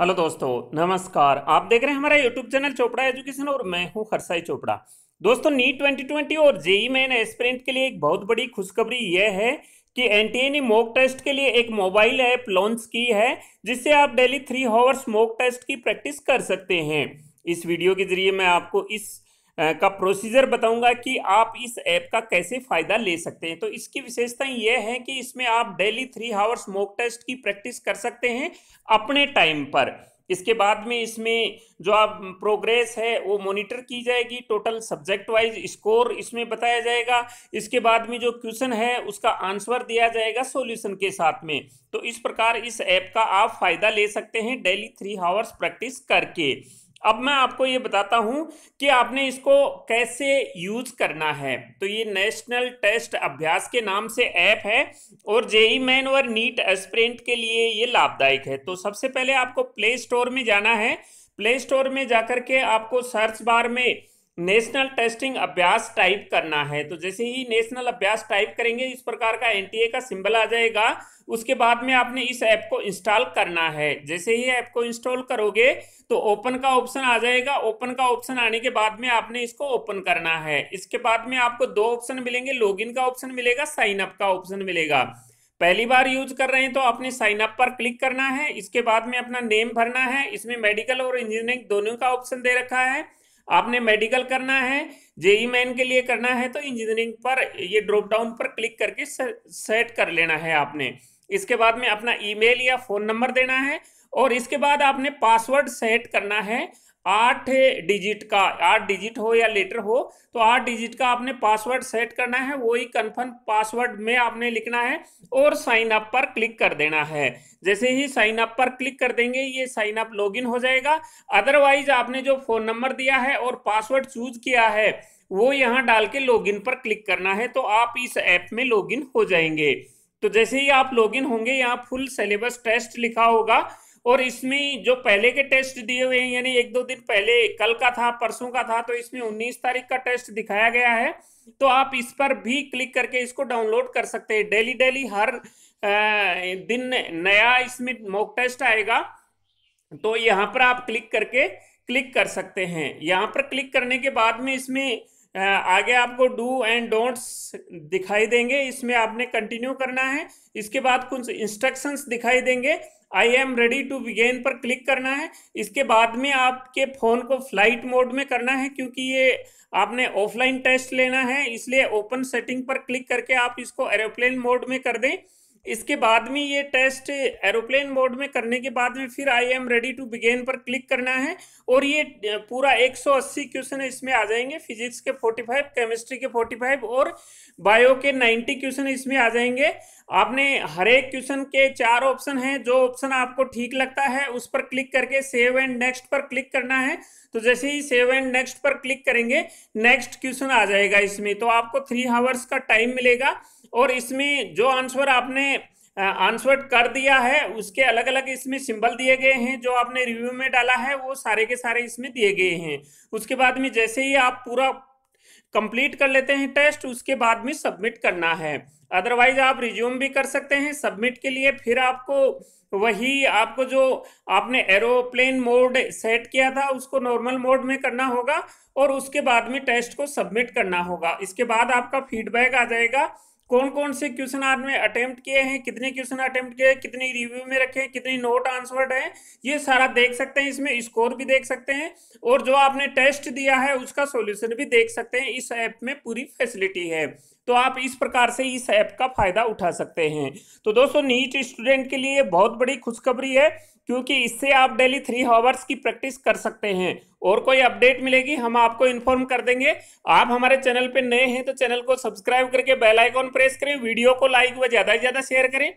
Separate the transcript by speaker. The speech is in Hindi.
Speaker 1: हेलो दोस्तों नमस्कार आप देख रहे हैं हमारा यूट्यूब चैनल चोपड़ा एजुकेशन और मैं हूं हरसाई चोपड़ा दोस्तों नीट 2020 और जेई मेन एस्पिरेंट के लिए एक बहुत बड़ी खुशखबरी यह है कि ए ने मॉक टेस्ट के लिए एक मोबाइल ऐप लॉन्च की है जिससे आप daily three hours mock test की प्रैक्टिस कर सकते हैं इस वीडियो के जरिए मैं आपको इस का प्रोसीजर बताऊंगा कि आप इस ऐप का कैसे फ़ायदा ले सकते हैं तो इसकी विशेषता यह है कि इसमें आप daily three hours mock test की प्रैक्टिस कर सकते हैं अपने टाइम पर इसके बाद में इसमें जो आप प्रोग्रेस है वो मॉनिटर की जाएगी टोटल सब्जेक्ट वाइज स्कोर इसमें बताया जाएगा इसके बाद में जो क्वेश्चन है उसका आंसर दिया जाएगा सॉल्यूशन के साथ में तो इस प्रकार इस ऐप का आप फायदा ले सकते हैं डेली थ्री हावर्स प्रैक्टिस करके अब मैं आपको ये बताता हूँ कि आपने इसको कैसे यूज करना है तो ये नेशनल टेस्ट अभ्यास के नाम से ऐप है और जेई मैन और नीट एस्प्रेंट के लिए ये लाभदायक है तो सबसे पहले आपको प्ले स्टोर में जाना है प्ले स्टोर में जाकर के आपको सर्च बार में नेशनल टेस्टिंग अभ्यास टाइप करना है तो जैसे ही नेशनल अभ्यास टाइप करेंगे इस प्रकार का एनटीए का सिंबल आ जाएगा उसके बाद में आपने इस ऐप को इंस्टॉल करना है जैसे ही ऐप को इंस्टॉल करोगे तो ओपन का ऑप्शन आ जाएगा ओपन का ऑप्शन आने के बाद में आपने इसको ओपन करना है इसके बाद में आपको दो ऑप्शन मिलेंगे लॉग का ऑप्शन मिलेगा साइन अप का ऑप्शन मिलेगा पहली बार यूज कर रहे हैं तो आपने साइन अप पर क्लिक करना है इसके बाद में अपना नेम भरना है इसमें मेडिकल और इंजीनियरिंग दोनों का ऑप्शन दे रखा है आपने मेडिकल करना है जेई मैन e के लिए करना है तो इंजीनियरिंग पर ये ड्रॉप डाउन पर क्लिक करके सेट कर लेना है आपने इसके बाद में अपना ईमेल या फोन नंबर देना है और इसके बाद आपने पासवर्ड सेट करना है आठ डिजिट का आठ डिजिट हो या लेटर हो तो आठ डिजिट का आपने पासवर्ड सेट करना है वही कन्फर्म पासवर्ड में आपने लिखना है और साइन अप पर क्लिक कर देना है जैसे ही साइन अप पर क्लिक कर देंगे ये साइन अप लॉगिन हो जाएगा अदरवाइज आपने जो फोन नंबर दिया है और पासवर्ड चूज किया है वो यहाँ डाल के लॉगिन पर क्लिक करना है तो आप इस ऐप में लॉगिन हो जाएंगे तो जैसे ही आप लॉगिन होंगे यहाँ फुल सिलेबस टेस्ट लिखा होगा और इसमें जो पहले के टेस्ट दिए हुए हैं यानी एक दो दिन पहले कल का था परसों का था तो इसमें 19 तारीख का टेस्ट दिखाया गया है तो आप इस पर भी क्लिक करके इसको डाउनलोड कर सकते हैं डेली डेली हर दिन नया इसमें मॉक टेस्ट आएगा तो यहाँ पर आप क्लिक करके क्लिक कर सकते हैं यहाँ पर क्लिक करने के बाद में इसमें आगे आपको डू एंड डोंट्स दिखाई देंगे इसमें आपने कंटिन्यू करना है इसके बाद कुछ इंस्ट्रक्शंस दिखाई देंगे I am ready to begin पर क्लिक करना है इसके बाद में आपके फ़ोन को फ्लाइट मोड में करना है क्योंकि ये आपने ऑफलाइन टेस्ट लेना है इसलिए ओपन सेटिंग पर क्लिक करके आप इसको एरोप्लेन मोड में कर दें इसके बाद में ये टेस्ट एरोप्लेन मोड में करने के बाद में फिर I am ready to begin पर क्लिक करना है और ये पूरा 180 क्वेश्चन इसमें आ जाएंगे फिजिक्स के 45 केमिस्ट्री के 45 और बायो के 90 क्वेश्चन इसमें आ जाएंगे आपने हर एक क्वेश्चन के चार ऑप्शन हैं जो ऑप्शन आपको ठीक लगता है उस पर क्लिक करके सेव एंड नेक्स्ट पर क्लिक करना है तो जैसे ही सेव एंड नेक्स्ट पर क्लिक करेंगे नेक्स्ट क्वेश्चन आ जाएगा इसमें तो आपको थ्री हावर्स का टाइम मिलेगा और इसमें जो आंसर आपने आंसर कर दिया है उसके अलग अलग इसमें सिंबल दिए गए हैं जो आपने रिव्यू में डाला है वो सारे के सारे इसमें दिए गए हैं उसके बाद में जैसे ही आप पूरा कंप्लीट कर लेते हैं टेस्ट उसके बाद में सबमिट करना है अदरवाइज आप रिज्यूम भी कर सकते हैं सबमिट के लिए फिर आपको वही आपको जो आपने एरोप्लेन मोड सेट किया था उसको नॉर्मल मोड में करना होगा और उसके बाद में टेस्ट को सबमिट करना होगा इसके बाद आपका फीडबैक आ जाएगा कौन कौन से क्वेश्चन आपने अटेम्प्ट किए हैं कितने क्वेश्चन अटेम्प्ट किए कितने रिव्यू में रखे हैं कितने नोट आंसवर्ड है ये सारा देख सकते हैं इसमें स्कोर भी देख सकते हैं और जो आपने टेस्ट दिया है उसका सॉल्यूशन भी देख सकते हैं इस ऐप में पूरी फैसिलिटी है तो आप इस प्रकार से इस ऐप का फायदा उठा सकते हैं तो दोस्तों नीट स्टूडेंट के लिए बहुत बड़ी खुशखबरी है क्योंकि इससे आप डेली थ्री हावर्स की प्रैक्टिस कर सकते हैं और कोई अपडेट मिलेगी हम आपको इन्फॉर्म कर देंगे आप हमारे चैनल पर नए हैं तो चैनल को सब्सक्राइब करके बेल आइकॉन प्रेस करें वीडियो को लाइक व ज़्यादा से ज़्यादा शेयर करें